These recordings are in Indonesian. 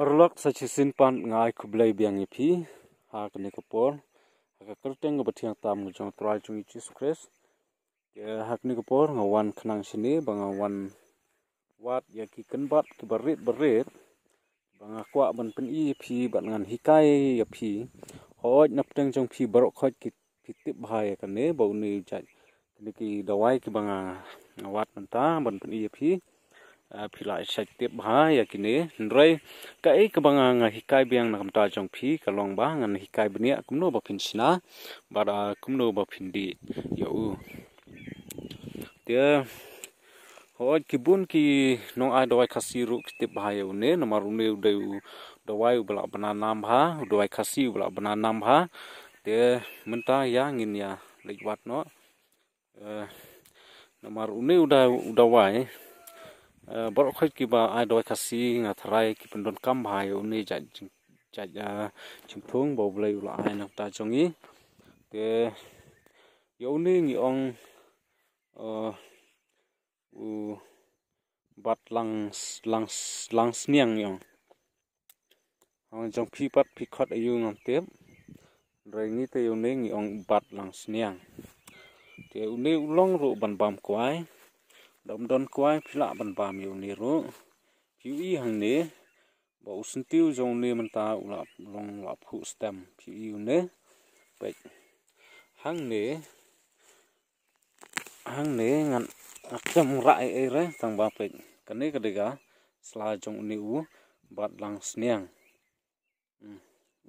Parlok sa chisin pan ngai kublai biang ni phi ha ka ne ka por ha ka kar teng ba thiang tam ngi chong trai chung chi su kres ke ha ka ne ka por nga wan khnang sini ba nga wan wat ya ki kan bat ki barit barit ba nga kwa ban pen i phi ban ngan hikai ya phi hoj nap teng chong phi barok khoj ki phi tip bhai ka ne ba ni chai ni ki dawai ki ba nga wat man ta ban pen i phi pila phi tip ha ya kini rồi cái cái nga hikai biang nakam ta jong phi ka long ba nga hikai bni kumno nô bập sina và ba yau dia kibun ki nong ai khasi ru tip ha yau ne nama rune u bla bana nam ha u kasi bana nam ha dia mentah yangin ya lewat no uh, nomor rune udah udah bỏ khơi kì bà ai đôi khasi ngà thay kì bên đồn cam hài ôn này chạy chạy chung thuông bầu lấy là ai nông ta trong ý thế yếu ní nghĩ ông u bắt lăng lăng lăng xiang nhỉ ông trong khi bắt phi khát yêu ngầm tiếp rồi nghĩ tới yếu ní nghĩ ông bắt lăng thế thì yếu u long rụ bàn bám quái lamdan kwai phila ban pa mi ne ro phiu i hang ne bo usun tiu jong ne man ta u lap long lap phu stem phiu i ne pe hang ne hang ne ngan akam rai e re tang ba pe kane kadega sla jong ne u bat lang sniang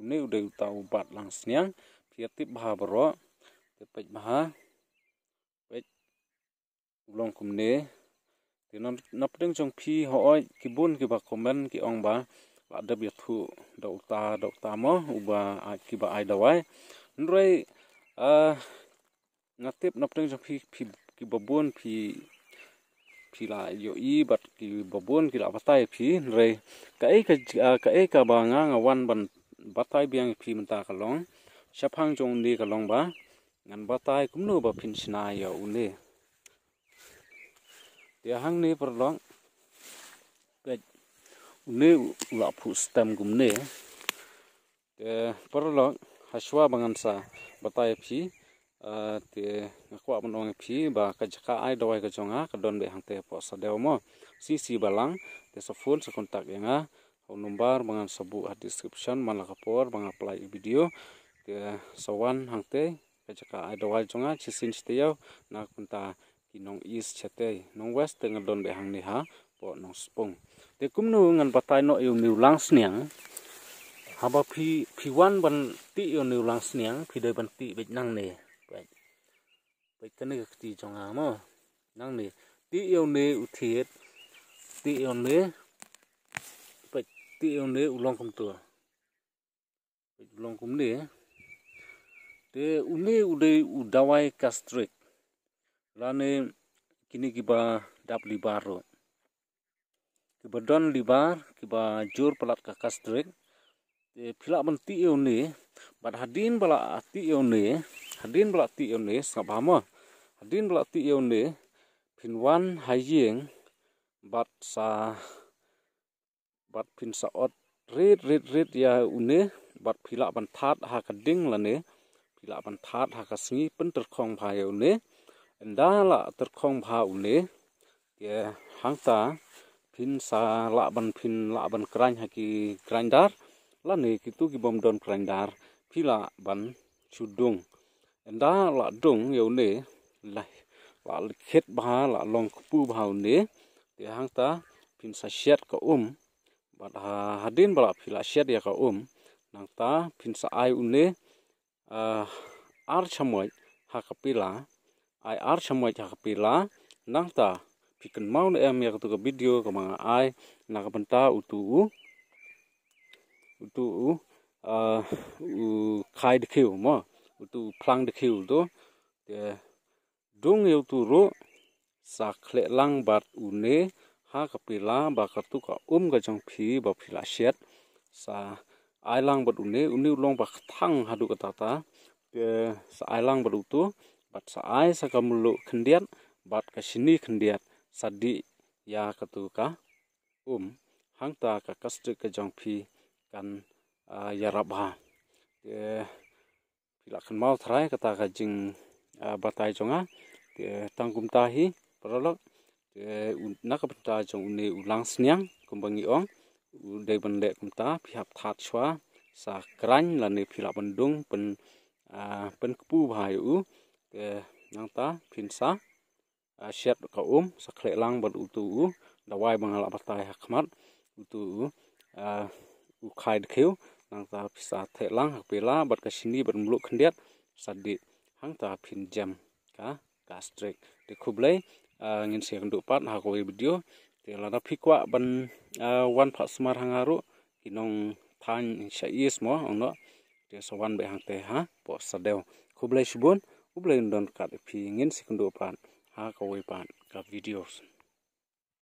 ne u de u ta u bat lang sniang phiatip ba bro te pe ba ลองคุมเนถึงนับนับเรื่องจงพี่หอยกิบุญกิบัคอมเมนต์กิองบาบาดเบิทุดอกตาดอกตามออุบาอกิบาไอดาวายนั่นรเอ่อนักเทปนับเรื่องจงพี่พี่กิบบุญพี่พี่ลายโยอีบัดกิบบุญกิลาบัตไตพี่นั่นไรกะเอกกะเอกะบางางวันบันบัตไตเบียงพี่มันตากลองชับพังจงดีกลองบางันบัตไตคุ้มโนบะพินชนายอยู่เน่ dia hang ni perlong gaj ne ula stem gum ne eh. ke perlong haswa bangan sa batai phi eh, te ngakwa menong e phi ba jaka ai doai ka jonga ka don be hang te po sa dew mo si balang te so full sa kontak yanga e au number bangan sabu a description malakapor bang apply e video te sawan hang te jaka ai dawai jonga chisin chiteo na kunta ki nong east chete nông west te ngal don be hang ni ha po nong spong te kum nu ngan patai no yêu niu lang sniang haba phi phi wan ban ti yêu niu lang sniang phi đời ban ti be nang nề, be be te ne ti jong a á, nang nề ti yêu nề u thiệt, ti yêu nề, be ti yêu nề u long kum tu be long kum nề. Thế u nề u đây u dawai castrate lane kini kiba dap libar ro kiba don libar kiba jur pelat kakas drek e pila menti yone bad hadin bala ati yone hadin bala ti yone sa bama hadin bala ti yone pinwan hayeng bat sa bat pin sa ot rit rit rit ya une bat pila bantat ha kading lane pila bantat ha kasngi pen terkong phai yone da la terkong khong ule ye hang ta sa la ban pin la ban krang ha ki dar la ne ki tu ki bom don krang dar pila ban chudung dung la dung ye ne la la khet ba la long pu ba ne ye hang ta sa shet ka um bat ha hadin bala pila shet ya ka um nang ta phin sa ai une ah, ar chamoi ha kapila ai ar chamoi cak pila nang ta pikan mau na em video ka manga ai na banta utu u utu u a u kai de kiu mo utu plang de kiu do de dung yu tu ro saklek lang bat ne ha kapila ba tu ka um ga jong phi ba phila shet sa ai lang bat u une long ba thang hadu ka ta ta de sa ai lang bat utu bat sa ai sa ka mulu kendiat bat ka sini kendiat sadi ya ketuka um hang ta ka kastu jong jongpi kan uh, ya rabha te pilakan mau thrai kata ka jing ah, batai jonga te tangkum tahi paralok na nak benta jong ne ulang sniang kumbangi ong udai bende kumta pihak that chwa sa la ne pilak bendung pen ah, pen kepu bahai u ke nangta pinsa asyat ka um saklek lang bad utu u dawai la patai hakmat utu u khai nang nangta pisa the lang pela bad ka sini ban muluk khendiat hang hangta pin jam ka gastric de khublai ngin siang du pat hakoi video te lana phikwa ban wan phasmar hangaru hinong sha is mo ongno te wan be hangte ha po sadew khublai shubun ubla in kat ipi ngin sikundo pan ha ka we pan ka videos